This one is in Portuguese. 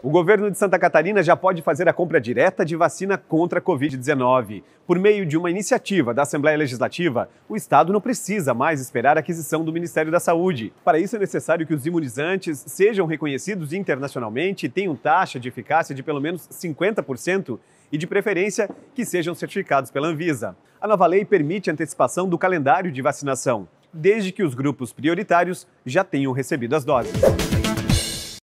O governo de Santa Catarina já pode fazer a compra direta de vacina contra a Covid-19. Por meio de uma iniciativa da Assembleia Legislativa, o Estado não precisa mais esperar a aquisição do Ministério da Saúde. Para isso, é necessário que os imunizantes sejam reconhecidos internacionalmente e tenham taxa de eficácia de pelo menos 50% e, de preferência, que sejam certificados pela Anvisa. A nova lei permite a antecipação do calendário de vacinação, desde que os grupos prioritários já tenham recebido as doses.